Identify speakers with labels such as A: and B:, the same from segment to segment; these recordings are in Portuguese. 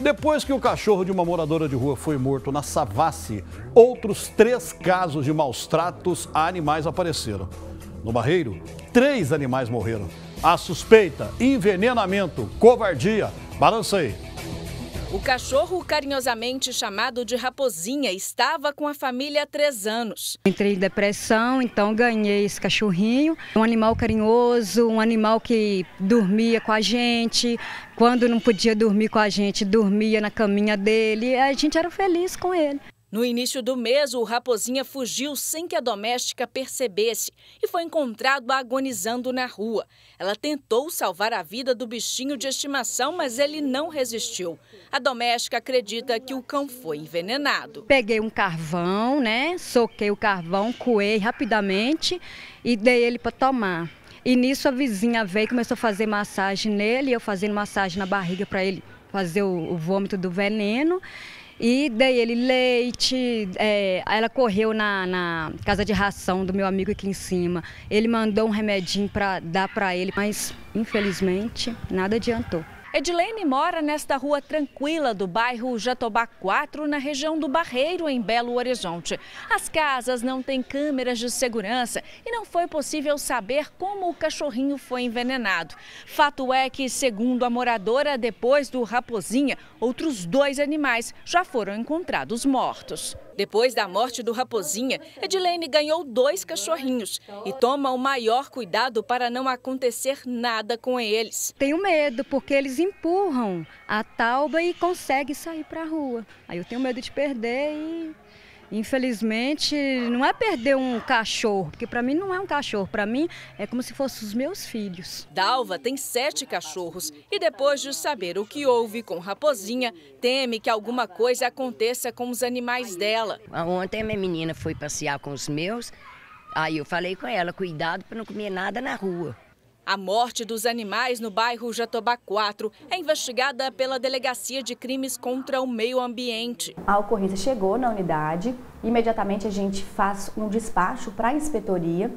A: Depois que o cachorro de uma moradora de rua foi morto na Savassi, outros três casos de maus tratos a animais apareceram. No Barreiro, três animais morreram. A suspeita, envenenamento, covardia. Balança aí.
B: O cachorro, carinhosamente chamado de Raposinha, estava com a família há três
C: anos. Entrei em depressão, então ganhei esse cachorrinho. Um animal carinhoso, um animal que dormia com a gente. Quando não podia dormir com a gente, dormia na caminha dele. A gente era feliz com ele.
B: No início do mês, o raposinha fugiu sem que a doméstica percebesse e foi encontrado agonizando na rua. Ela tentou salvar a vida do bichinho de estimação, mas ele não resistiu. A doméstica acredita que o cão foi envenenado.
C: Peguei um carvão, né? Soquei o carvão, coei rapidamente e dei ele para tomar. E nisso a vizinha veio e começou a fazer massagem nele, eu fazendo massagem na barriga para ele fazer o, o vômito do veneno. E dei ele leite, é, ela correu na, na, casa de ração do meu amigo aqui em cima. Ele mandou um remedinho para dar para ele, mas infelizmente nada adiantou. Edilene mora nesta rua tranquila
B: do bairro Jatobá 4, na região do Barreiro, em Belo Horizonte. As casas não têm câmeras de segurança e não foi possível saber como o cachorrinho foi envenenado. Fato é que, segundo a moradora, depois do raposinha, outros dois animais já foram encontrados mortos. Depois da morte do raposinha, Edilene ganhou dois cachorrinhos e toma o maior cuidado para não acontecer nada com eles.
C: Tenho medo, porque eles empurram a tauba e consegue sair para a rua. Aí eu tenho medo de perder e Infelizmente, não é perder um cachorro, porque para mim não é um cachorro, para mim é como se fossem os meus filhos.
B: Dalva tem sete cachorros e depois de saber o que houve com Raposinha, teme que alguma coisa aconteça com os animais dela.
A: Ontem minha menina foi passear com os meus, aí eu falei com ela, cuidado para não comer nada na rua.
B: A morte dos animais no bairro Jatobá 4 é investigada pela Delegacia de
A: Crimes contra o Meio Ambiente. A ocorrência chegou na unidade, imediatamente a gente faz um despacho para a inspetoria,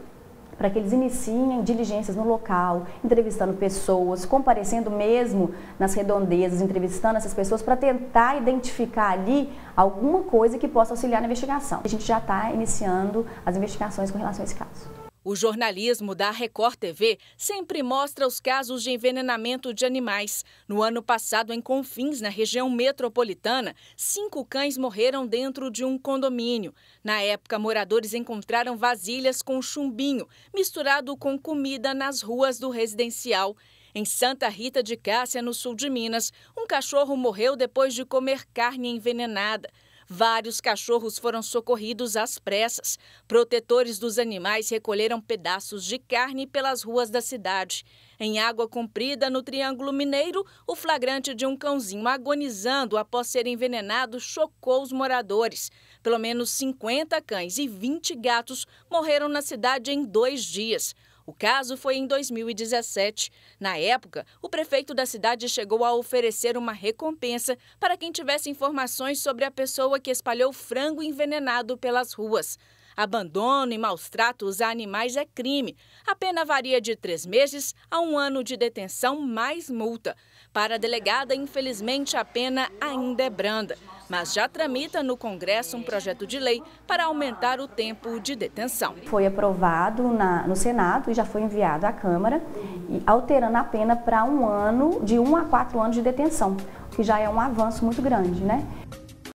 A: para que eles iniciem diligências no local, entrevistando pessoas, comparecendo mesmo nas redondezas, entrevistando essas pessoas para tentar identificar ali alguma coisa que possa auxiliar na investigação. A gente já está iniciando as investigações com relação a esse caso.
B: O jornalismo da Record TV sempre mostra os casos de envenenamento de animais. No ano passado, em Confins, na região metropolitana, cinco cães morreram dentro de um condomínio. Na época, moradores encontraram vasilhas com chumbinho misturado com comida nas ruas do residencial. Em Santa Rita de Cássia, no sul de Minas, um cachorro morreu depois de comer carne envenenada. Vários cachorros foram socorridos às pressas. Protetores dos animais recolheram pedaços de carne pelas ruas da cidade. Em Água Comprida, no Triângulo Mineiro, o flagrante de um cãozinho agonizando após ser envenenado chocou os moradores. Pelo menos 50 cães e 20 gatos morreram na cidade em dois dias. O caso foi em 2017. Na época, o prefeito da cidade chegou a oferecer uma recompensa para quem tivesse informações sobre a pessoa que espalhou frango envenenado pelas ruas. Abandono e maus tratos a animais é crime. A pena varia de três meses a um ano de detenção mais multa. Para a delegada, infelizmente, a pena ainda é branda, mas já tramita no Congresso um projeto de lei para aumentar o
A: tempo de detenção. Foi aprovado na, no Senado e já foi enviado à Câmara, alterando a pena para um ano, de um a quatro anos de detenção, o que já é um avanço muito grande, né?